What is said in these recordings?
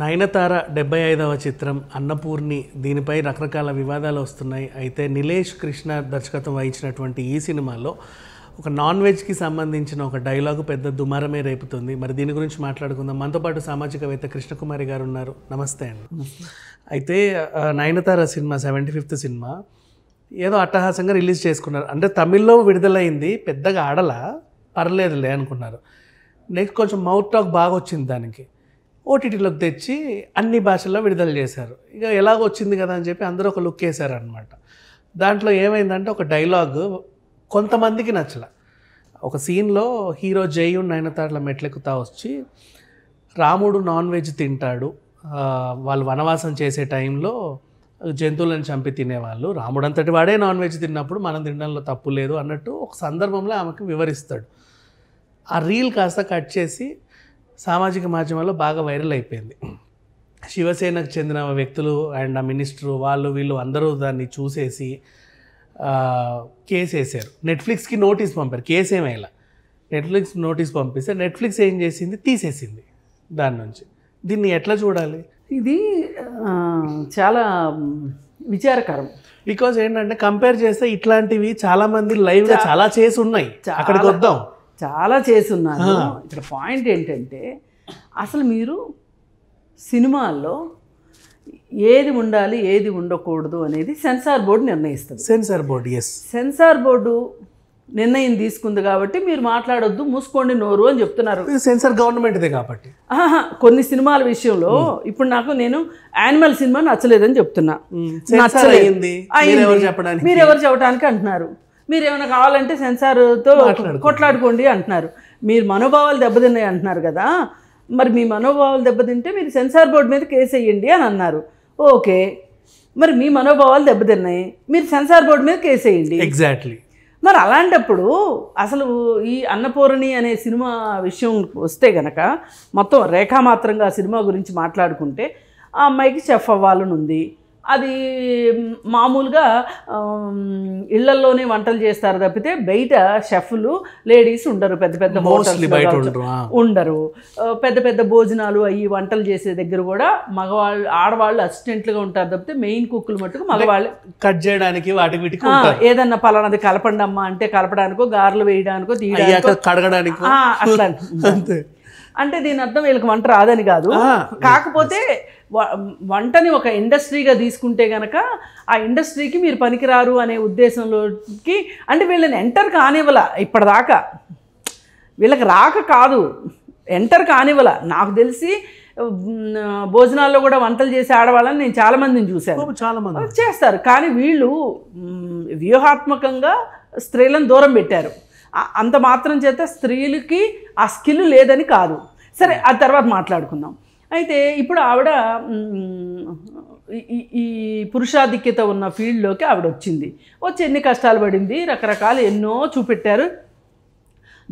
నయనతార డెబ్బై ఐదవ చిత్రం అన్నపూర్ణి దీనిపై రకరకాల వివాదాలు వస్తున్నాయి అయితే నిలేష్ కృష్ణ దర్శకత్వం వహించినటువంటి ఈ సినిమాలో ఒక నాన్ వెజ్కి సంబంధించిన ఒక డైలాగు పెద్ద దుమారమే రేపుతుంది మరి దీని గురించి మాట్లాడుకుందాం మనతో పాటు సామాజికవేత్త కృష్ణకుమారి గారు ఉన్నారు నమస్తే అండి అయితే Nayanthara cinema seventy fifth cinema ఏదో అట్టహాసంగా రిలీజ్ చేసుకున్నారు అంటే తమిళ్లో విడుదలైంది పెద్దగా ఆడలా పర్లేదులే అనుకున్నారు నెక్స్ట్ కొంచెం మౌత్ టాక్ బాగా వచ్చింది దానికి ఓటీటీలకు తెచ్చి అన్ని భాషల్లో విడుదల చేశారు ఇక ఎలాగ వచ్చింది కదా అని చెప్పి అందరూ ఒక లుక్ వేశారనమాట దాంట్లో ఏమైందంటే ఒక డైలాగ్ కొంతమందికి నచ్చల ఒక సీన్లో హీరో జయ్యు నయనతాట్ల మెట్లెక్కుతా వచ్చి రాముడు నాన్ వెజ్ తింటాడు వాళ్ళు వనవాసం చేసే టైంలో జంతువులను చంపి తినేవాళ్ళు రాముడు అంతటి వాడే నాన్ వెజ్ తిన్నప్పుడు మనం తినడంలో తప్పు లేదు అన్నట్టు ఒక సందర్భంలో ఆమెకు వివరిస్తాడు ఆ రీల్ కాస్త కట్ చేసి సామాజిక మాధ్యమాల్లో బాగా వైరల్ అయిపోయింది శివసేనకు చెందిన వ్యక్తులు అండ్ ఆ మినిస్టరు వాళ్ళు వీళ్ళు అందరూ దాన్ని చూసేసి కేసు వేసారు నెట్ఫ్లిక్స్కి నోటీస్ పంపారు కేసు ఏమైలా నెట్ఫ్లిక్స్ నోటీస్ పంపిస్తే నెట్ఫ్లిక్స్ ఏం చేసింది తీసేసింది దాని నుంచి దీన్ని ఎట్లా చూడాలి ఇది చాలా విచారకరం బికాజ్ ఏంటంటే కంపేర్ చేస్తే ఇట్లాంటివి చాలామంది లైవ్గా చాలా చేసి ఉన్నాయి అక్కడికి వద్దాం చాలా చేసున్నాను ఇక్కడ పాయింట్ ఏంటంటే అసలు మీరు సినిమాల్లో ఏది ఉండాలి ఏది ఉండకూడదు అనేది సెన్సార్ బోర్డు నిర్ణయిస్తుంది censor board yes censor board నిర్ణయం తీసుకుంది కాబట్టి మీరు మాట్లాడొద్దు మూసుకోండి నోరు అని చెప్తున్నారు సెన్సార్ గవర్నమెంట్దే కాబట్టి కొన్ని సినిమాల విషయంలో ఇప్పుడు నాకు నేను యానిమల్ సినిమా నచ్చలేదని చెప్తున్నా నచ్చలేదు మీరు ఎవరు చెప్పడానికి అంటున్నారు మీరు ఏమైనా కావాలంటే సెన్సార్తో కొట్లాడుకోండి అంటున్నారు మీరు మనోభావాలు దెబ్బతిన్నాయి అంటున్నారు కదా మరి మీ మనోభావాలు దెబ్బతింటే మీరు సెన్సార్ బోర్డు మీద కేసు వేయండి అని అన్నారు ఓకే మరి మీ మనోభావాలు దెబ్బతిన్నాయి మీరు సెన్సార్ బోర్డు మీద కేసు వేయండి ఎగ్జాక్ట్లీ మరి అలాంటప్పుడు అసలు ఈ అన్నపూర్ణి అనే సినిమా విషయం వస్తే గనక మొత్తం రేఖామాత్రంగా సినిమా గురించి మాట్లాడుకుంటే ఆ అమ్మాయికి చెఫ్ అవ్వాలని ఉంది అది మామూలుగా ఇళ్లల్లోనే వంటలు చేస్తారు తప్పితే బయట షెఫ్లు లేడీస్ ఉండరు పెద్ద పెద్ద ఉండరు పెద్ద పెద్ద భోజనాలు అవి వంటలు చేసే దగ్గర కూడా మగవాళ్ళు ఆడవాళ్ళు అసిస్టెంట్లుగా ఉంటారు తప్పితే మెయిన్ కుక్కులు మట్టుకు మగవాళ్ళు కట్ చేయడానికి వాటి వీటికి ఏదన్నా పలానాది కలపండి అమ్మా అంటే కలపడానికో గారెలు వేయడానికో తీయడానికి కడగడానికి అంటే దీని అర్థం వీళ్ళకి వంట రాదని కాదు కాకపోతే వంటని ఒక ఇండస్ట్రీగా తీసుకుంటే కనుక ఆ ఇండస్ట్రీకి మీరు పనికిరారు అనే ఉద్దేశంలోకి అంటే వీళ్ళని ఎంటర్ కానివ్వల ఇప్పటిదాకా వీళ్ళకి రాక కాదు ఎంటర్ కానివ్వల నాకు తెలిసి భోజనాల్లో కూడా వంటలు చేసి ఆడవాళ్ళని నేను చాలామందిని చూశాను చాలామంది చేస్తారు కానీ వీళ్ళు వ్యూహాత్మకంగా స్త్రీలను దూరం పెట్టారు అంత మాత్రం చేత స్త్రీలకి ఆ స్కిల్ లేదని కాదు సరే ఆ తర్వాత మాట్లాడుకుందాం అయితే ఇప్పుడు ఆవిడ ఈ పురుషాధిక్యత ఉన్న ఫీల్డ్లోకి ఆవిడ వచ్చింది వచ్చి ఎన్ని కష్టాలు పడింది రకరకాలు ఎన్నో చూపెట్టారు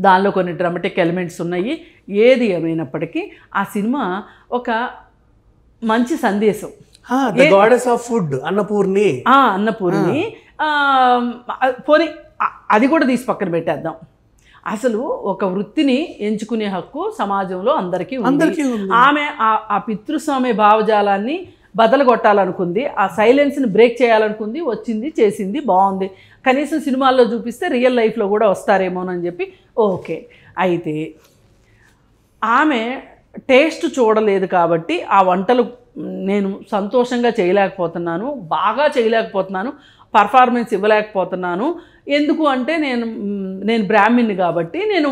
దానిలో కొన్ని డ్రామాటిక్ ఎలిమెంట్స్ ఉన్నాయి ఏది ఏమైనప్పటికీ ఆ సినిమా ఒక మంచి సందేశం ఆఫ్ ఫుడ్ అన్నపూర్ణి అన్నపూర్ణి పోనీ అది కూడా తీసి పక్కన పెట్టేద్దాం అసలు ఒక వృత్తిని ఎంచుకునే హక్కు సమాజంలో అందరికీ అందరికీ ఆమె ఆ పితృస్వామి భావజాలాన్ని బదలగొట్టాలనుకుంది ఆ సైలెన్స్ని బ్రేక్ చేయాలనుకుంది వచ్చింది చేసింది బాగుంది కనీసం సినిమాల్లో చూపిస్తే రియల్ లైఫ్లో కూడా వస్తారేమోనని చెప్పి ఓకే అయితే ఆమె టేస్ట్ చూడలేదు కాబట్టి ఆ వంటలు నేను సంతోషంగా చేయలేకపోతున్నాను బాగా చేయలేకపోతున్నాను పర్ఫార్మెన్స్ ఇవ్వలేకపోతున్నాను ఎందుకు అంటే నేను నేను బ్రాహ్మిన్ కాబట్టి నేను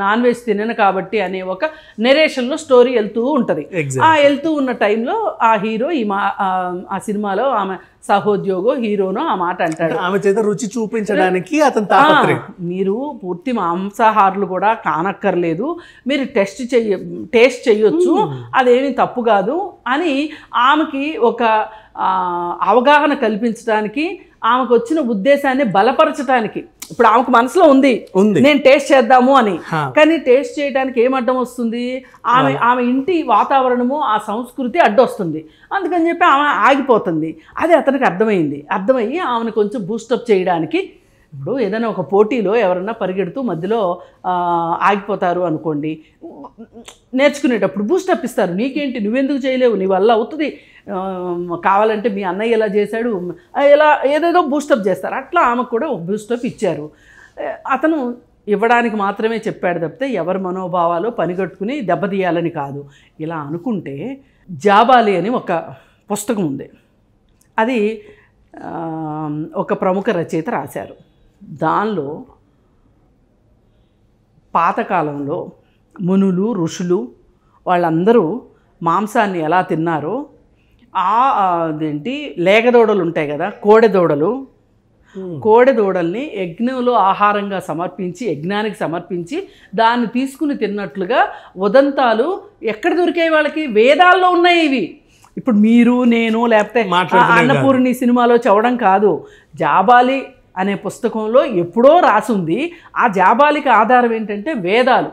నాన్ వెజ్ తినను కాబట్టి అనే ఒక నెరేషన్లో స్టోరీ వెళ్తూ ఉంటుంది ఆ వెళ్తూ ఉన్న టైంలో ఆ హీరో ఈ మా ఆ సినిమాలో ఆమె సహోద్యోగో హీరోను ఆ మాట అంటాడు ఆమె చేత రుచి చూపించడానికి అతను మీరు పూర్తి మాంసాహారులు కూడా కానక్కర్లేదు మీరు టెస్ట్ చెయ్య టేస్ట్ చేయొచ్చు hmm. అదేమి తప్పు కాదు అని ఆమెకి ఒక అవగాహన కల్పించడానికి ఆమెకు వచ్చిన ఉద్దేశాన్ని బలపరచడానికి ఇప్పుడు ఆమెకు మనసులో ఉంది నేను టేస్ట్ చేద్దాము అని కానీ టేస్ట్ చేయడానికి ఏమడ్డం వస్తుంది ఆమె ఆమె ఇంటి వాతావరణము ఆ సంస్కృతి అడ్డొస్తుంది అందుకని చెప్పి ఆమె ఆగిపోతుంది అది అతనికి అర్థమైంది అర్థమయ్యి ఆమెను కొంచెం బూస్టప్ చేయడానికి ఇప్పుడు ఏదైనా ఒక పోటీలో ఎవరన్నా పరిగెడుతూ మధ్యలో ఆగిపోతారు అనుకోండి నేర్చుకునేటప్పుడు బూస్టప్ ఇస్తారు నీకేంటి నువ్వెందుకు చేయలేవు నీ వల్ల అవుతుంది కావాలంటే మీ అన్నయ్య ఇలా చేశాడు ఇలా ఏదేదో బూస్టప్ చేస్తారు అట్లా ఆమెకు కూడా బూస్టప్ ఇచ్చారు అతను ఇవ్వడానికి మాత్రమే చెప్పాడు తప్పితే ఎవరి మనోభావాలు పనిగట్టుకుని దెబ్బతీయాలని కాదు ఇలా అనుకుంటే జాబాలి అని ఒక పుస్తకం ఉంది అది ఒక ప్రముఖ రచయిత రాశారు దానిలో పాతకాలంలో మునులు ఋషులు వాళ్ళందరూ మాంసాన్ని ఎలా తిన్నారో ఆ అదేంటి లేగదూడలు ఉంటాయి కదా కోడెదూడలు కోడెదూడల్ని యజ్ఞంలో ఆహారంగా సమర్పించి యజ్ఞానికి సమర్పించి దాన్ని తీసుకుని తిన్నట్లుగా ఉదంతాలు ఎక్కడ దొరికాయి వాళ్ళకి వేదాల్లో ఉన్నాయి ఇవి ఇప్పుడు మీరు నేను లేకపోతే అన్నపూర్ణి సినిమాలో చవడం కాదు జాబాలి అనే పుస్తకంలో ఎప్పుడో రాసుంది ఆ జాబాలికి ఆధారం ఏంటంటే వేదాలు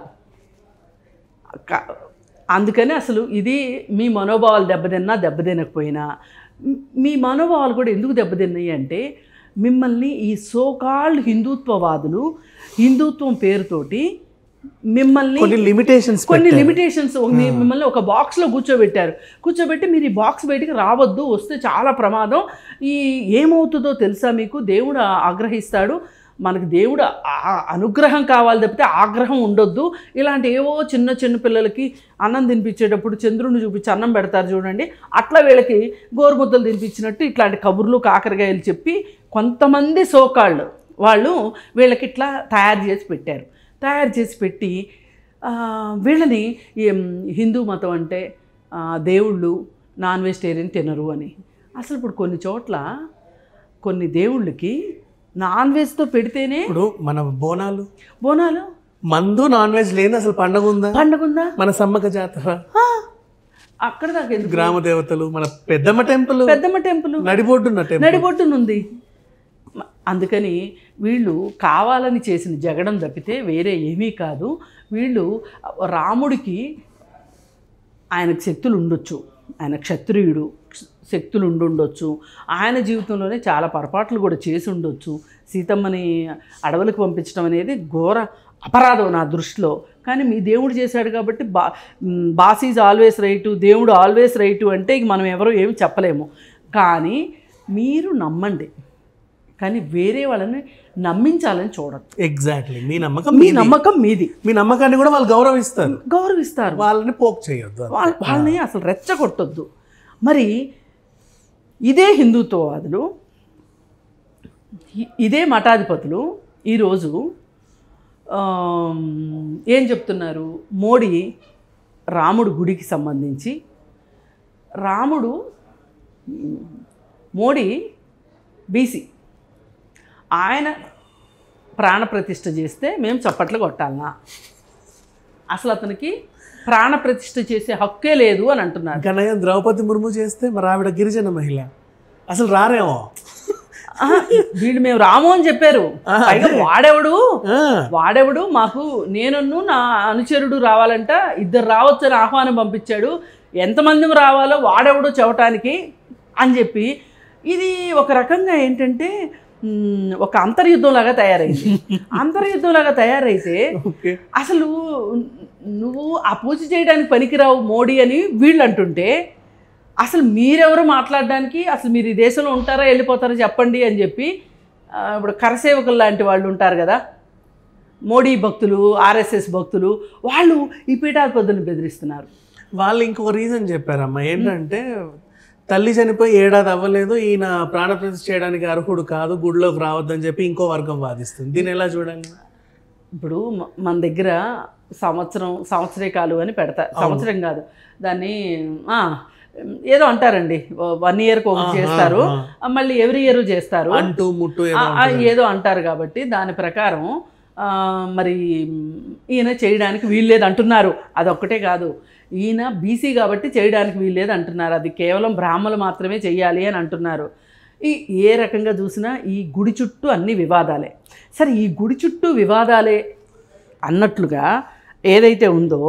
అందుకని అసలు ఇది మీ మనోభావాలు దెబ్బతిన్నా దెబ్బతినకపోయినా మీ మనోభావాలు కూడా ఎందుకు దెబ్బతిన్నాయి అంటే మిమ్మల్ని ఈ సోకాల్డ్ హిందుత్వవాదులు హిందుత్వం పేరుతోటి మిమ్మల్ని లిమిటేషన్స్ కొన్ని లిమిటేషన్స్ మిమ్మల్ని ఒక బాక్స్లో కూర్చోబెట్టారు కూర్చోబెట్టి మీరు ఈ బాక్స్ బయటికి రావద్దు వస్తే చాలా ప్రమాదం ఈ ఏమవుతుందో తెలుసా మీకు దేవుడు ఆగ్రహిస్తాడు మనకు దేవుడు అనుగ్రహం కావాలి తప్పితే ఆగ్రహం ఉండొద్దు ఇలాంటి ఏవో చిన్న చిన్న పిల్లలకి అన్నం తినిపించేటప్పుడు చంద్రుని చూపించి అన్నం పెడతారు చూడండి అట్లా వీళ్ళకి గోరుముద్దలు తినిపించినట్టు ఇట్లాంటి కబుర్లు కాకరకాయలు చెప్పి కొంతమంది సోకాళ్ళు వాళ్ళు వీళ్ళకి ఇట్లా తయారు చేసి పెట్టారు తయారు చేసి పెట్టి వీళ్ళని హిందూ మతం అంటే దేవుళ్ళు నాన్ వెజిటేరియన్ తినరు అని అసలు ఇప్పుడు కొన్ని చోట్ల కొన్ని దేవుళ్ళకి నాన్ వెజ్తో పెడితేనే ఇప్పుడు మన బోనాలు బోనాలు మందు నాన్ వెజ్ లేని అసలు పండగ ఉందా పండగ ఉందా మన సమ్మక జాతర అక్కడ దాకా గ్రామ దేవతలు మన పెద్దమ్మ టెంపుల్ పెద్దమ్మ టెంపుల్ నడిబొడ్డున్న టెంపుల్ ఉంది అందుకని వీళ్ళు కావాలని చేసిన జగడం తప్పితే వేరే ఏమీ కాదు వీళ్ళు రాముడికి ఆయనకు శక్తులు ఉండొచ్చు ఆయన క్షత్రియుడు శక్తులు ఉండుండొచ్చు ఆయన జీవితంలోనే చాలా పొరపాట్లు కూడా చేసి ఉండొచ్చు సీతమ్మని అడవులకు పంపించడం అనేది ఘోర అపరాధం నా దృష్టిలో కానీ మీ దేవుడు చేశాడు కాబట్టి బా బాస్ ఈజ్ ఆల్వేస్ రైటు దేవుడు ఆల్వేస్ రైటు అంటే ఇక మనం ఎవరో ఏమి చెప్పలేము కానీ మీరు నమ్మండి కానీ వేరే వాళ్ళని నమ్మించాలని చూడచ్చు ఎగ్జాక్ట్లీ మీ నమ్మకం మీ నమ్మకం మీది మీ నమ్మకాన్ని కూడా వాళ్ళు గౌరవిస్తారు గౌరవిస్తారు వాళ్ళని పోక్ చేయొద్దు వాళ్ళని అసలు రెచ్చగొట్టొద్దు మరి ఇదే హిందుత్వవాదులు ఇదే మఠాధిపతులు ఈరోజు ఏం చెప్తున్నారు మోడీ రాముడు గుడికి సంబంధించి రాముడు మోడీ బీసీ ఆయన ప్రాణప్రతిష్ఠ చేస్తే మేము చప్పట్లు కొట్టాలనా అసలు అతనికి ప్రాణ ప్రతిష్ఠ చేసే హక్కే లేదు అని అంటున్నారు గణయం ద్రౌపది ముర్ము చేస్తే మరి ఆవిడ గిరిజన మహిళ అసలు రారేమో వీళ్ళు మేము రాము అని చెప్పారు పైగా వాడెవడు వాడెవడు మాకు నేను నా అనుచరుడు రావాలంట ఇద్దరు రావచ్చని ఆహ్వానం పంపించాడు ఎంతమంది రావాలో వాడెవడు చెవటానికి అని చెప్పి ఇది ఒక రకంగా ఏంటంటే ఒక అంతర్యుద్ధంలాగా తయారైంది అంతర్యుద్ధంలాగా తయారైతే అసలు నువ్వు ఆ పూజ చేయడానికి పనికిరావు మోడీ అని వీళ్ళు అంటుంటే అసలు మీరెవరు మాట్లాడడానికి అసలు మీరు ఈ దేశంలో ఉంటారా వెళ్ళిపోతారా చెప్పండి అని చెప్పి ఇప్పుడు కరసేవకులు లాంటి వాళ్ళు ఉంటారు కదా మోడీ భక్తులు ఆర్ఎస్ఎస్ భక్తులు వాళ్ళు ఈ పీఠాధిపతులను బెదిరిస్తున్నారు వాళ్ళు ఇంకో రీజన్ చెప్పారమ్మా ఏంటంటే తల్లి చనిపోయి ఏడాది అవ్వలేదు ఈయన ప్రాణప్రతిష్ఠ చేయడానికి అర్హుడు కాదు గుడిలోకి రావద్దని చెప్పి ఇంకో వర్గం వాదిస్తుంది దీన్ని ఎలా చూడండి ఇప్పుడు మన దగ్గర సంవత్సరం సంవత్సరే కాలు అని పెడతా సంవత్సరం కాదు దాన్ని ఏదో అంటారండి వన్ ఇయర్కి ఒకటి చేస్తారు మళ్ళీ ఎవ్రీ ఇయర్ చేస్తారు అంటూ ముట్టు ఏదో అంటారు కాబట్టి దాని ప్రకారం మరి ఈయన చేయడానికి వీల్లేదు అంటున్నారు అదొక్కటే కాదు ఈయన బీసీ కాబట్టి చేయడానికి వీల్లేదు అంటున్నారు అది కేవలం బ్రాహ్మలు మాత్రమే చేయాలి అని అంటున్నారు ఈ ఏ రకంగా చూసినా ఈ గుడి చుట్టూ అన్ని వివాదాలే సరే ఈ గుడి చుట్టూ వివాదాలే అన్నట్లుగా ఏదైతే ఉందో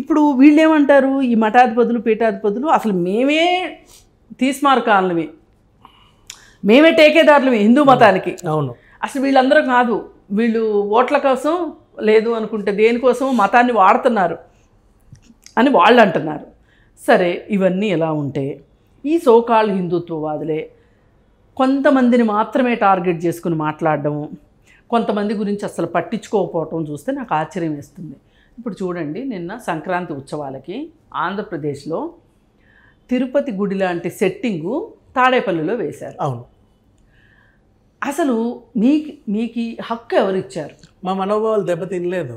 ఇప్పుడు వీళ్ళేమంటారు ఈ మఠాధిపతులు పీఠాధిపతులు అసలు మేమే తీస్మార్ కాలనివి మేమే టేకేదారులవి హిందూ మతానికి అవును అసలు వీళ్ళందరూ కాదు వీళ్ళు ఓట్ల కోసం లేదు అనుకుంటే దేనికోసం మతాన్ని వాడుతున్నారు అని వాళ్ళు అంటున్నారు సరే ఇవన్నీ ఎలా ఉంటే ఈ సోకాల్ హిందుత్వవాదులే కొంతమందిని మాత్రమే టార్గెట్ చేసుకుని మాట్లాడడం కొంతమంది గురించి అసలు పట్టించుకోకపోవటం చూస్తే నాకు ఆశ్చర్యం వేస్తుంది ఇప్పుడు చూడండి నిన్న సంక్రాంతి ఉత్సవాలకి ఆంధ్రప్రదేశ్లో తిరుపతి గుడి లాంటి సెట్టింగు తాడేపల్లిలో వేశారు అవును అసలు మీకు మీకు హక్కు ఎవరు ఇచ్చారు మా మనోభావాలు దెబ్బతినలేదు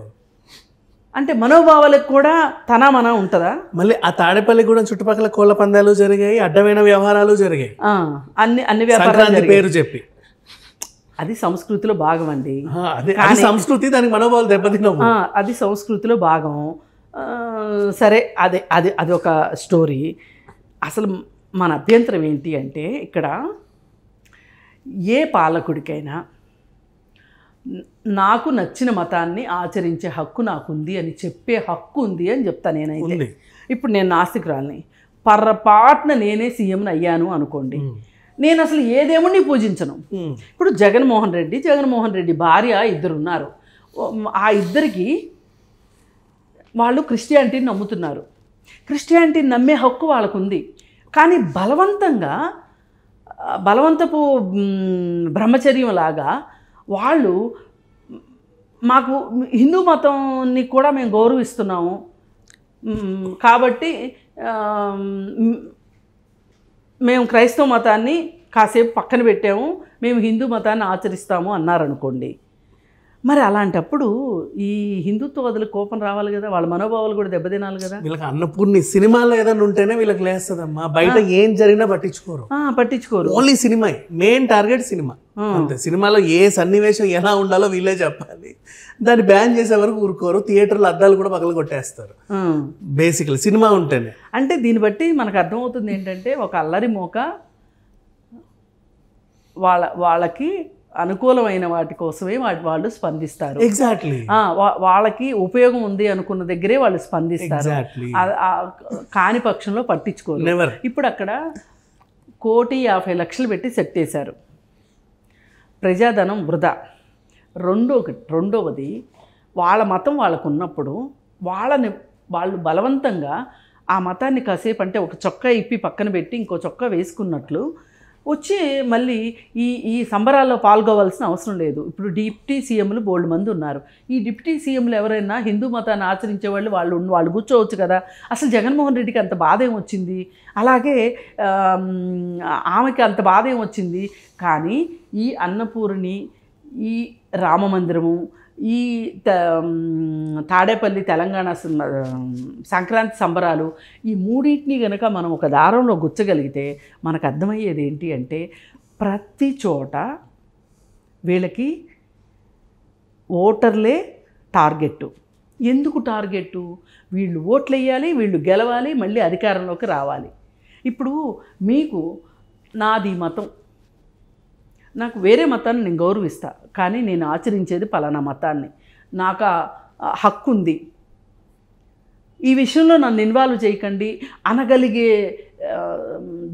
అంటే మనోభావాలకు కూడా తన మన ఉంటుందా మళ్ళీ ఆ తాడేపల్లి కూడా చుట్టుపక్కల కోళ్ళ పందాలు జరిగాయి అడ్డమైన వ్యవహారాలు జరిగాయి అన్ని అన్ని వ్యాపారాలు పేరు చెప్పి అది సంస్కృతిలో భాగం అండి అది సంస్కృతి దానికి మనోభావాలు దెబ్బతిన్నాము అది సంస్కృతిలో భాగం సరే అదే అది అది ఒక స్టోరీ అసలు మన అభ్యంతరం ఏంటి అంటే ఇక్కడ ఏ పాలకుడికైనా నాకు నచ్చిన మతాన్ని ఆచరించే హక్కు నాకుంది అని చెప్పే హక్కు ఉంది అని చెప్తా నేనైతే ఇప్పుడు నేను నాస్తికురాల్ని పర్రపాట్న నేనే సీఎంని అయ్యాను అనుకోండి నేను అసలు ఏ దేవుణ్ణి పూజించను ఇప్పుడు జగన్మోహన్ రెడ్డి జగన్మోహన్ రెడ్డి భార్య ఇద్దరు ఉన్నారు ఆ ఇద్దరికి వాళ్ళు క్రిస్టియానిటీని నమ్ముతున్నారు క్రిస్టియానిటీని నమ్మే హక్కు వాళ్ళకుంది కానీ బలవంతంగా బలవంతపు బ్రహ్మచర్యం లాగా వాళ్ళు మాకు హిందూ మతంని కూడా మేము గౌరవిస్తున్నాము కాబట్టి మేము క్రైస్తవ మతాన్ని కాసేపు పక్కన పెట్టాము మేము హిందూ మతాన్ని ఆచరిస్తాము అన్నారనుకోండి మరి అలాంటప్పుడు ఈ హిందుత్వ హిందుత్వవాదుల కోపం రావాలి కదా వాళ్ళ మనోభావాలు కూడా దెబ్బతినాలి కదా వీళ్ళకి అన్నపూర్ణి సినిమాలో ఏదైనా ఉంటేనే వీళ్ళకి లేస్తుందమ్మా బయట ఏం జరిగినా పట్టించుకోరు పట్టించుకోరు only cinema main target cinema అంతే సినిమాలో ఏ సన్నివేశం ఎలా ఉండాలో వీళ్ళే చెప్పాలి దాన్ని బ్యాన్ చేసే వరకు ఊరుకోరు థియేటర్లు అద్దాలు కూడా పగల కొట్టేస్తారు బేసిక్లీ సినిమా ఉంటేనే అంటే దీన్ని బట్టి మనకు అర్థమవుతుంది ఏంటంటే ఒక అల్లరి మోక వాళ్ళ వాళ్ళకి అనుకూలమైన వాటి కోసమే వాటి వాళ్ళు స్పందిస్తారు ఎగ్జాక్ట్లీ వాళ్ళకి ఉపయోగం ఉంది అనుకున్న దగ్గరే వాళ్ళు స్పందిస్తారు కాని పక్షంలో పట్టించుకోరు ఇప్పుడు అక్కడ కోటి యాభై లక్షలు పెట్టి సెట్ చేశారు ప్రజాధనం వృధా రెండో రెండవది వాళ్ళ మతం వాళ్ళకు ఉన్నప్పుడు వాళ్ళని వాళ్ళు బలవంతంగా ఆ మతాన్ని కాసేపు అంటే ఒక చొక్కా ఇప్పి పక్కన పెట్టి ఇంకో చొక్కా వేసుకున్నట్లు వచ్చి మళ్ళీ ఈ ఈ సంబరాల్లో పాల్గొవలసిన అవసరం లేదు ఇప్పుడు డిప్టీ సీఎంలు బోల్డ్ మంది ఉన్నారు ఈ డిప్టీ సీఎంలు ఎవరైనా హిందూ మతాన్ని ఆచరించే వాళ్ళు వాళ్ళు వాళ్ళు కూర్చోవచ్చు కదా అసలు జగన్మోహన్ రెడ్డికి అంత బాధ ఏమొచ్చింది అలాగే ఆమెకి అంత బాధ ఏమొచ్చింది కానీ ఈ అన్నపూర్ణి ఈ రామ మందిరము ఈ తాడేపల్లి తెలంగాణ సంక్రాంతి సంబరాలు ఈ మూడింటిని కనుక మనం ఒక దారంలో గుచ్చగలిగితే మనకు అర్థమయ్యేది ఏంటి అంటే ప్రతి చోట వీళ్ళకి ఓటర్లే టార్గెట్ ఎందుకు టార్గెట్ వీళ్ళు ఓట్లు వేయాలి వీళ్ళు గెలవాలి మళ్ళీ అధికారంలోకి రావాలి ఇప్పుడు మీకు నాది మతం నాకు వేరే మతాన్ని నేను గౌరవిస్తా కానీ నేను ఆచరించేది పలానా మతాన్ని నాకు హక్కు ఉంది ఈ విషయంలో నన్ను ఇన్వాల్వ్ చేయకండి అనగలిగే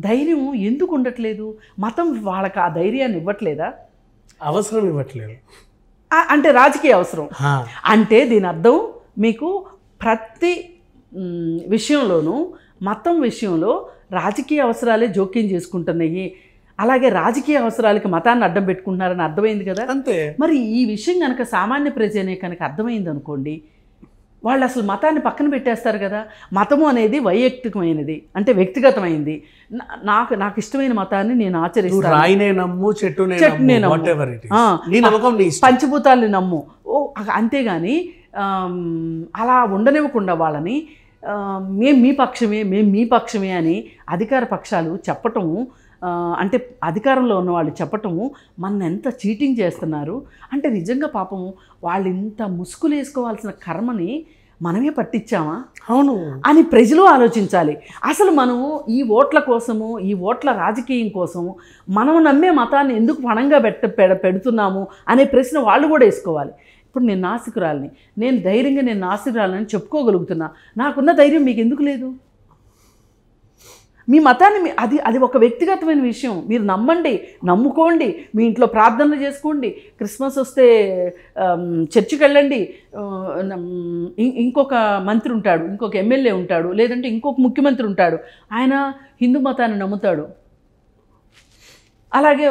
ధైర్యం ఎందుకు ఉండట్లేదు మతం వాళ్ళకి ఆ ధైర్యాన్ని ఇవ్వట్లేదా అవసరం ఇవ్వట్లేదు అంటే రాజకీయ అవసరం అంటే దీని అర్థం మీకు ప్రతి విషయంలోనూ మతం విషయంలో రాజకీయ అవసరాలే జోక్యం చేసుకుంటున్నాయి అలాగే రాజకీయ అవసరాలకి మతాన్ని అడ్డం పెట్టుకుంటున్నారని అర్థమైంది కదా అంతే మరి ఈ విషయం కనుక సామాన్య ప్రజనే కనుక అర్థమైంది అనుకోండి వాళ్ళు అసలు మతాన్ని పక్కన పెట్టేస్తారు కదా మతము అనేది వైయక్తికమైనది అంటే వ్యక్తిగతమైంది నాకు నాకు ఇష్టమైన మతాన్ని నేను ఆచరిస్తాను నమ్ము చెట్టునే నమ్ము పంచభూతాల్ని నమ్ము ఓ అంతేగాని అలా ఉండనివ్వకుండా వాళ్ళని మేము మీ పక్షమే మేము మీ పక్షమే అని అధికార పక్షాలు చెప్పటము అంటే అధికారంలో ఉన్న వాళ్ళు చెప్పటము మన ఎంత చీటింగ్ చేస్తున్నారు అంటే నిజంగా పాపము వాళ్ళు ఇంత ముసుగులు వేసుకోవాల్సిన కర్మని మనమే పట్టించామా అవును అని ప్రజలు ఆలోచించాలి అసలు మనము ఈ ఓట్ల కోసము ఈ ఓట్ల రాజకీయం కోసము మనం నమ్మే మతాన్ని ఎందుకు పణంగా పెట్ట పెడుతున్నాము అనే ప్రశ్న వాళ్ళు కూడా వేసుకోవాలి ఇప్పుడు నేను నాసికురాలని నేను ధైర్యంగా నేను నాసికురాలని చెప్పుకోగలుగుతున్నా నాకున్న ధైర్యం మీకు ఎందుకు లేదు మీ మతాన్ని అది అది ఒక వ్యక్తిగతమైన విషయం మీరు నమ్మండి నమ్ముకోండి మీ ఇంట్లో ప్రార్థనలు చేసుకోండి క్రిస్మస్ వస్తే చర్చికి వెళ్ళండి ఇంకొక మంత్రి ఉంటాడు ఇంకొక ఎమ్మెల్యే ఉంటాడు లేదంటే ఇంకొక ముఖ్యమంత్రి ఉంటాడు ఆయన హిందూ మతాన్ని నమ్ముతాడు అలాగే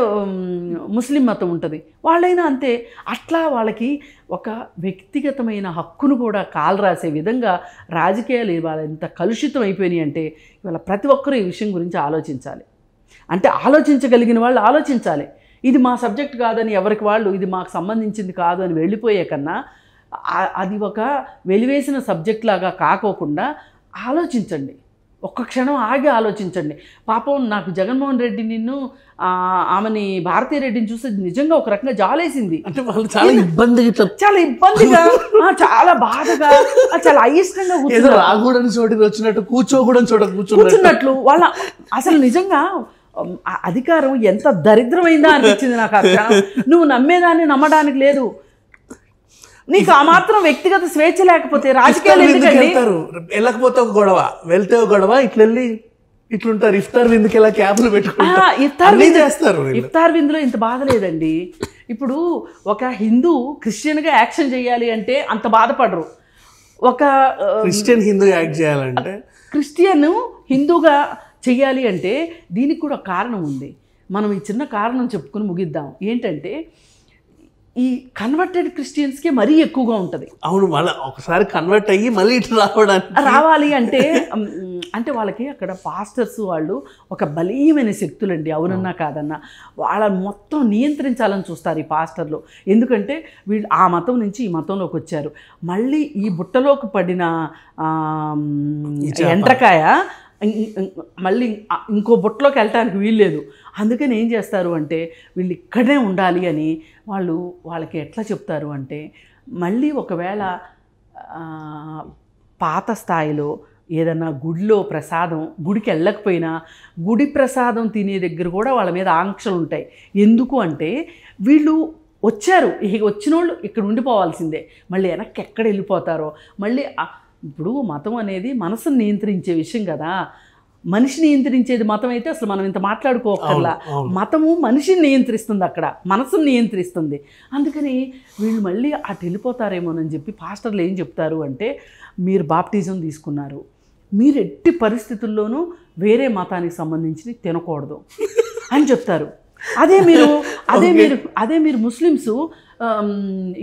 ముస్లిం మతం ఉంటుంది వాళ్ళైనా అంతే అట్లా వాళ్ళకి ఒక వ్యక్తిగతమైన హక్కును కూడా కాలు రాసే విధంగా రాజకీయాలు ఇవాళ ఎంత కలుషితం అయిపోయినాయి అంటే ఇవాళ ప్రతి ఒక్కరూ ఈ విషయం గురించి ఆలోచించాలి అంటే ఆలోచించగలిగిన వాళ్ళు ఆలోచించాలి ఇది మా సబ్జెక్ట్ కాదని ఎవరికి వాళ్ళు ఇది మాకు సంబంధించింది కాదు అని వెళ్ళిపోయే కన్నా అది ఒక వెలివేసిన సబ్జెక్ట్ లాగా కాకోకుండా ఆలోచించండి ఒక్క క్షణం ఆగి ఆలోచించండి పాపం నాకు జగన్మోహన్ రెడ్డి నిన్ను ఆమెని భారతీయ రెడ్డిని చూసి నిజంగా ఒక రకంగా జాలేసింది అంటే వాళ్ళు చాలా ఇబ్బందిగా చాలా ఇబ్బందిగా చాలా బాధగా చాలా అయిష్టంగా రాకూడని చోటికి వచ్చినట్టు కూర్చోకూడని చోట కూర్చున్నట్లు వాళ్ళ అసలు నిజంగా అధికారం ఎంత దరిద్రమైందా అనిపించింది నాకు ఆ నువ్వు నమ్మేదాన్ని నమ్మడానికి లేదు నీకు ఆ మాత్రం వ్యక్తిగత స్వేచ్ఛ లేకపోతే రాజకీయాలు వెళ్తారు వెళ్ళకపోతే ఒక గొడవ వెళ్తే ఒక గొడవ ఇట్లెళ్ళి ఇట్లుంటారు ఇఫ్తార్ విందుకి ఎలా క్యాబ్లు పెట్టుకుంటారు ఇఫ్తార్ చేస్తారు విందులో ఇంత బాధ లేదండి ఇప్పుడు ఒక హిందూ క్రిస్టియన్గా యాక్షన్ చేయాలి అంటే అంత బాధపడరు ఒక క్రిస్టియన్ హిందూ యాక్ట్ చేయాలంటే క్రిస్టియన్ హిందూగా చేయాలి అంటే దీనికి కూడా కారణం ఉంది మనం ఈ చిన్న కారణం చెప్పుకుని ముగిద్దాం ఏంటంటే ఈ కన్వర్టెడ్ క్రిస్టియన్స్కి మరీ ఎక్కువగా ఉంటుంది అవును మళ్ళీ ఒకసారి కన్వర్ట్ అయ్యి మళ్ళీ ఇట్లా రావడానికి రావాలి అంటే అంటే వాళ్ళకి అక్కడ పాస్టర్స్ వాళ్ళు ఒక బలీయమైన శక్తులండి అవునన్నా కాదన్నా వాళ్ళని మొత్తం నియంత్రించాలని చూస్తారు ఈ పాస్టర్లు ఎందుకంటే వీళ్ళు ఆ మతం నుంచి ఈ మతంలోకి వచ్చారు మళ్ళీ ఈ బుట్టలోకి పడిన ఎండ్రకాయ మళ్ళీ ఇంకో బుట్టలోకి వెళ్ళటానికి వీల్లేదు అందుకని ఏం చేస్తారు అంటే వీళ్ళు ఇక్కడే ఉండాలి అని వాళ్ళు వాళ్ళకి ఎట్లా చెప్తారు అంటే మళ్ళీ ఒకవేళ పాత స్థాయిలో ఏదన్నా గుడిలో ప్రసాదం గుడికి వెళ్ళకపోయినా గుడి ప్రసాదం తినే దగ్గర కూడా వాళ్ళ మీద ఆంక్షలు ఉంటాయి ఎందుకు అంటే వీళ్ళు వచ్చారు ఇక వచ్చిన వాళ్ళు ఇక్కడ ఉండిపోవాల్సిందే మళ్ళీ వెనక్కి ఎక్కడ వెళ్ళిపోతారో మళ్ళీ ఇప్పుడు మతం అనేది మనసును నియంత్రించే విషయం కదా మనిషి నియంత్రించేది మతం అయితే అసలు మనం ఇంత మాట్లాడుకోకర్లా మతము మనిషిని నియంత్రిస్తుంది అక్కడ మనసును నియంత్రిస్తుంది అందుకని వీళ్ళు మళ్ళీ అటు వెళ్ళిపోతారేమోనని చెప్పి పాస్టర్లు ఏం చెప్తారు అంటే మీరు బాప్టిజం తీసుకున్నారు మీరు ఎట్టి పరిస్థితుల్లోనూ వేరే మతానికి సంబంధించి తినకూడదు అని చెప్తారు అదే మీరు అదే మీరు అదే మీరు ముస్లిమ్స్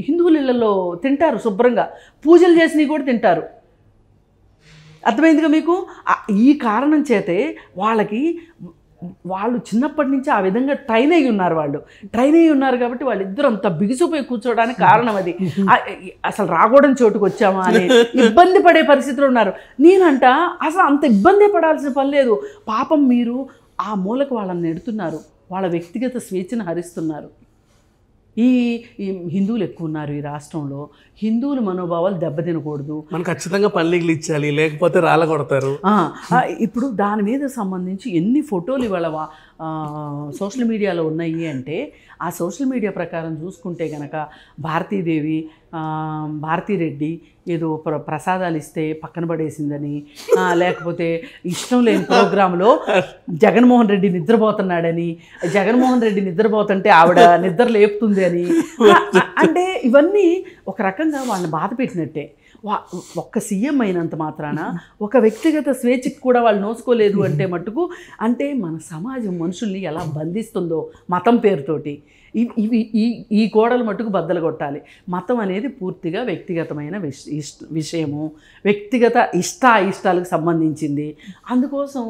హిందువుల ఇళ్లలో తింటారు శుభ్రంగా పూజలు చేసినవి కూడా తింటారు అర్థమైందిగా మీకు ఈ కారణం చేతే వాళ్ళకి వాళ్ళు చిన్నప్పటి నుంచి ఆ విధంగా ట్రైన్ అయ్యి ఉన్నారు వాళ్ళు ట్రైన్ అయ్యి ఉన్నారు కాబట్టి వాళ్ళిద్దరూ అంత బిగిసిపోయి కూర్చోవడానికి కారణం అది అసలు రాకూడని చోటుకు వచ్చామా అని ఇబ్బంది పడే పరిస్థితులు ఉన్నారు నేనంట అసలు అంత ఇబ్బంది పడాల్సిన పని లేదు పాపం మీరు ఆ మూలకు వాళ్ళని నెడుతున్నారు వాళ్ళ వ్యక్తిగత స్వేచ్ఛను హరిస్తున్నారు ఈ హిందువులు ఎక్కువ ఉన్నారు ఈ రాష్ట్రంలో హిందువుల మనోభావాలు దెబ్బతినకూడదు మనకు ఖచ్చితంగా పల్లీలు ఇచ్చాలి లేకపోతే రాళ్ళ కొడతారు ఇప్పుడు దాని మీద సంబంధించి ఎన్ని ఫోటోలు ఇవాళ సోషల్ మీడియాలో ఉన్నాయి అంటే ఆ సోషల్ మీడియా ప్రకారం చూసుకుంటే కనుక భారతీదేవి భారతీరెడ్డి ఏదో ప్ర ప్రసాదాలు ఇస్తే పక్కన పడేసిందని లేకపోతే ఇష్టం లేని ప్రోగ్రాంలో జగన్మోహన్ రెడ్డి నిద్రపోతున్నాడని జగన్మోహన్ రెడ్డి నిద్రపోతుంటే ఆవిడ నిద్ర లేపుతుంది అని అంటే ఇవన్నీ ఒక రకంగా వాళ్ళని బాధ పెట్టినట్టే వా ఒక్క సీఎం అయినంత మాత్రాన ఒక వ్యక్తిగత స్వేచ్ఛకి కూడా వాళ్ళు నోసుకోలేదు అంటే మటుకు అంటే మన సమాజం మనుషుల్ని ఎలా బంధిస్తుందో మతం పేరుతోటి ఇవి ఈ ఈ కోడలు మటుకు బద్దలు కొట్టాలి మతం అనేది పూర్తిగా వ్యక్తిగతమైన విషయము వ్యక్తిగత ఇష్ట ఇష్టాలకు సంబంధించింది అందుకోసం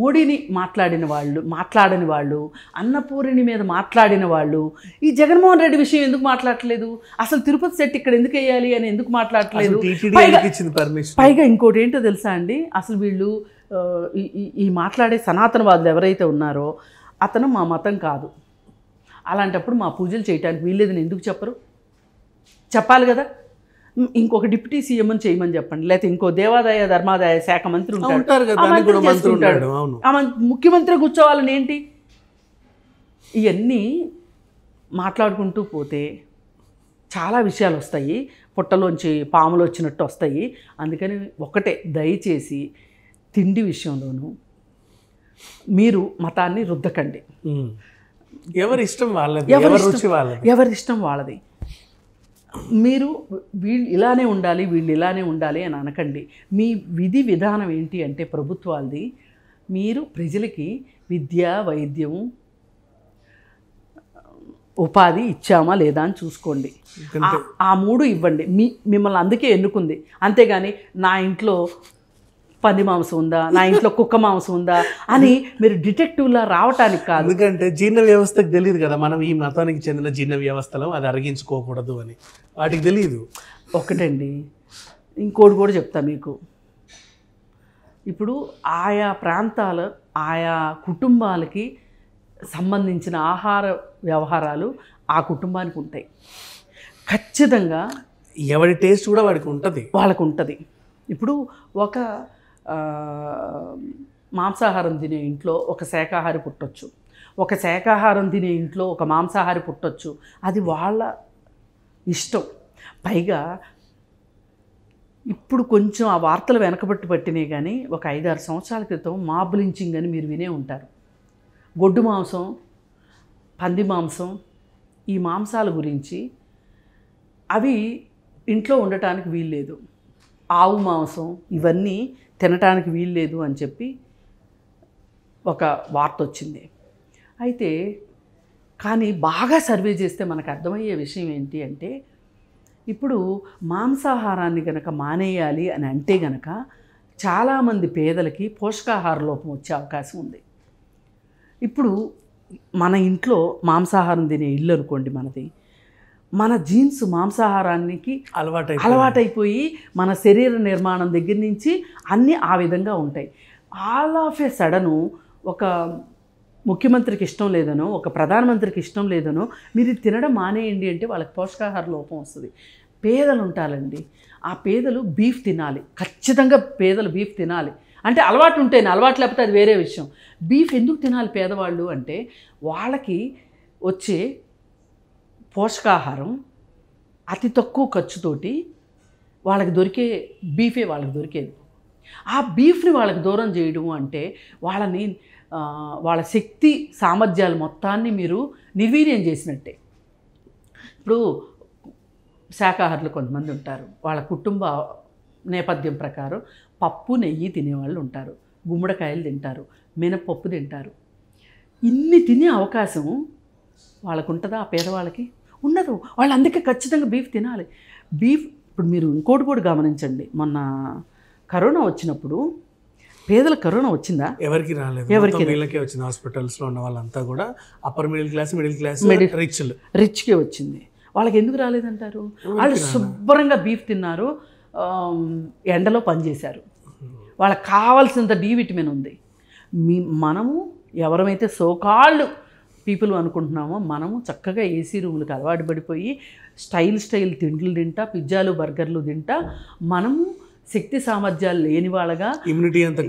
మోడీని మాట్లాడిన వాళ్ళు మాట్లాడని వాళ్ళు అన్నపూరిని మీద మాట్లాడిన వాళ్ళు ఈ జగన్మోహన్ రెడ్డి విషయం ఎందుకు మాట్లాడలేదు అసలు తిరుపతి సెట్ ఇక్కడ ఎందుకు వేయాలి అని ఎందుకు మాట్లాడలేదు పైగా ఇంకోటి ఏంటో తెలుసా అండి అసలు వీళ్ళు ఈ మాట్లాడే సనాతనవాదులు ఎవరైతే ఉన్నారో అతను మా మతం కాదు అలాంటప్పుడు మా పూజలు చేయటానికి వీల్లేదని ఎందుకు చెప్పరు చెప్పాలి కదా ఇంకొక డిప్యూటీ సీఎం అని చేయమని చెప్పండి లేకపోతే ఇంకో దేవాదాయ ధర్మాదాయ శాఖ మంత్రి ఉంటాడు ఆమె ముఖ్యమంత్రి కూర్చోవాలని ఏంటి ఇవన్నీ మాట్లాడుకుంటూ పోతే చాలా విషయాలు వస్తాయి పుట్టలోంచి పాములు వచ్చినట్టు వస్తాయి అందుకని ఒకటే దయచేసి తిండి విషయంలోనూ మీరు మతాన్ని రుద్దకండి ఎవరి ఇష్టం వాళ్ళది ఎవరి ఇష్టం వాళ్ళది మీరు వీళ్ళు ఇలానే ఉండాలి వీళ్ళు ఇలానే ఉండాలి అని అనకండి మీ విధి విధానం ఏంటి అంటే ప్రభుత్వాలది మీరు ప్రజలకి విద్య వైద్యం ఉపాధి ఇచ్చామా లేదా అని చూసుకోండి ఆ మూడు ఇవ్వండి మీ మిమ్మల్ని అందుకే ఎన్నుకుంది అంతేగాని నా ఇంట్లో పంది మాంసం ఉందా నా ఇంట్లో కుక్క మాంసం ఉందా అని మీరు డిటెక్టివ్లా రావటానికి కాదు ఎందుకంటే జీర్ణ వ్యవస్థకు తెలియదు కదా మనం ఈ మతానికి చెందిన జీర్ణ వ్యవస్థలో అది అరిగించుకోకూడదు అని వాటికి తెలియదు ఒకటండి ఇంకోటి కూడా చెప్తా మీకు ఇప్పుడు ఆయా ప్రాంతాల ఆయా కుటుంబాలకి సంబంధించిన ఆహార వ్యవహారాలు ఆ కుటుంబానికి ఉంటాయి ఖచ్చితంగా ఎవరి టేస్ట్ కూడా వాడికి ఉంటుంది వాళ్ళకు ఉంటుంది ఇప్పుడు ఒక మాంసాహారం తినే ఇంట్లో ఒక శాఖాహారి పుట్టొచ్చు ఒక శాఖాహారం తినే ఇంట్లో ఒక మాంసాహారి పుట్టొచ్చు అది వాళ్ళ ఇష్టం పైగా ఇప్పుడు కొంచెం ఆ వార్తలు వెనకబట్టి పట్టినాయి కానీ ఒక ఐదారు సంవత్సరాల క్రితం మాబులించింగ్ అని మీరు వినే ఉంటారు గొడ్డు మాంసం పంది మాంసం ఈ మాంసాల గురించి అవి ఇంట్లో ఉండటానికి వీల్లేదు ఆవు మాంసం ఇవన్నీ తినటానికి వీలు లేదు అని చెప్పి ఒక వార్త వచ్చింది అయితే కానీ బాగా సర్వే చేస్తే మనకు అర్థమయ్యే విషయం ఏంటి అంటే ఇప్పుడు మాంసాహారాన్ని గనక మానేయాలి అని అంటే గనక చాలామంది పేదలకి పోషకాహార లోపం వచ్చే అవకాశం ఉంది ఇప్పుడు మన ఇంట్లో మాంసాహారం తినే ఇల్లు అనుకోండి మనది మన జీన్స్ మాంసాహారానికి అలవాటు అలవాటైపోయి మన శరీర నిర్మాణం దగ్గర నుంచి అన్నీ ఆ విధంగా ఉంటాయి ఆల్ ఆఫ్ ఏ సడను ఒక ముఖ్యమంత్రికి ఇష్టం లేదనో ఒక ప్రధానమంత్రికి ఇష్టం లేదనో మీరు తినడం మానేయండి అంటే వాళ్ళకి పోషకాహార లోపం వస్తుంది పేదలు ఉంటారండి ఆ పేదలు బీఫ్ తినాలి ఖచ్చితంగా పేదలు బీఫ్ తినాలి అంటే అలవాటు ఉంటాయి అలవాటు లేకపోతే అది వేరే విషయం బీఫ్ ఎందుకు తినాలి పేదవాళ్ళు అంటే వాళ్ళకి వచ్చే పోషకాహారం అతి తక్కువ ఖర్చుతోటి వాళ్ళకి దొరికే బీఫే వాళ్ళకి దొరికేది ఆ బీఫ్ని వాళ్ళకి దూరం చేయడం అంటే వాళ్ళని వాళ్ళ శక్తి సామర్థ్యాలు మొత్తాన్ని మీరు నిర్వీర్యం చేసినట్టే ఇప్పుడు శాకాహారులు కొంతమంది ఉంటారు వాళ్ళ కుటుంబ నేపథ్యం ప్రకారం పప్పు నెయ్యి తినేవాళ్ళు ఉంటారు గుమ్మడికాయలు తింటారు మినపప్పు తింటారు ఇన్ని తినే అవకాశం వాళ్ళకు ఉంటుందా ఆ పేదవాళ్ళకి ఉండదు వాళ్ళు అందుకే ఖచ్చితంగా బీఫ్ తినాలి బీఫ్ ఇప్పుడు మీరు ఇంకోటి కూడా గమనించండి మొన్న కరోనా వచ్చినప్పుడు పేదల కరోనా వచ్చిందా ఎవరికి రాలేదు ఎవరికి వీళ్ళకే వచ్చింది హాస్పిటల్స్ లో ఉన్న వాళ్ళంతా కూడా upper middle class middle class rich rich రిచ్కే వచ్చింది వాళ్ళకి ఎందుకు రాలేదంటారు వాళ్ళు శుభ్రంగా బీఫ్ తిన్నారు ఎండలో పనిచేశారు వాళ్ళకి కావాల్సినంత డి విటమిన్ ఉంది మీ మనము ఎవరమైతే సోకాళ్ళు పీపుల్ అనుకుంటున్నామో మనము చక్కగా ఏసీ రూములకు అలవాటు పడిపోయి స్టైల్ స్టైల్ తిండ్లు తింటా పిజ్జాలు బర్గర్లు తింటా మనము శక్తి సామర్థ్యాలు లేని వాళ్ళగా ఇమ్యూనిటీ అంత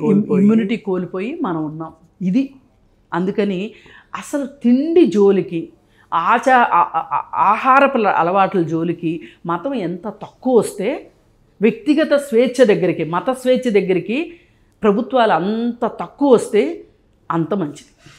ఇమ్యూనిటీ కోల్పోయి మనం ఉన్నాం ఇది అందుకని అసలు తిండి జోలికి ఆచా ఆహారపు అలవాట్ల జోలికి మతం ఎంత తక్కువ వస్తే వ్యక్తిగత స్వేచ్ఛ దగ్గరికి మత స్వేచ్ఛ దగ్గరికి ప్రభుత్వాలు అంత తక్కువ వస్తే అంత మంచిది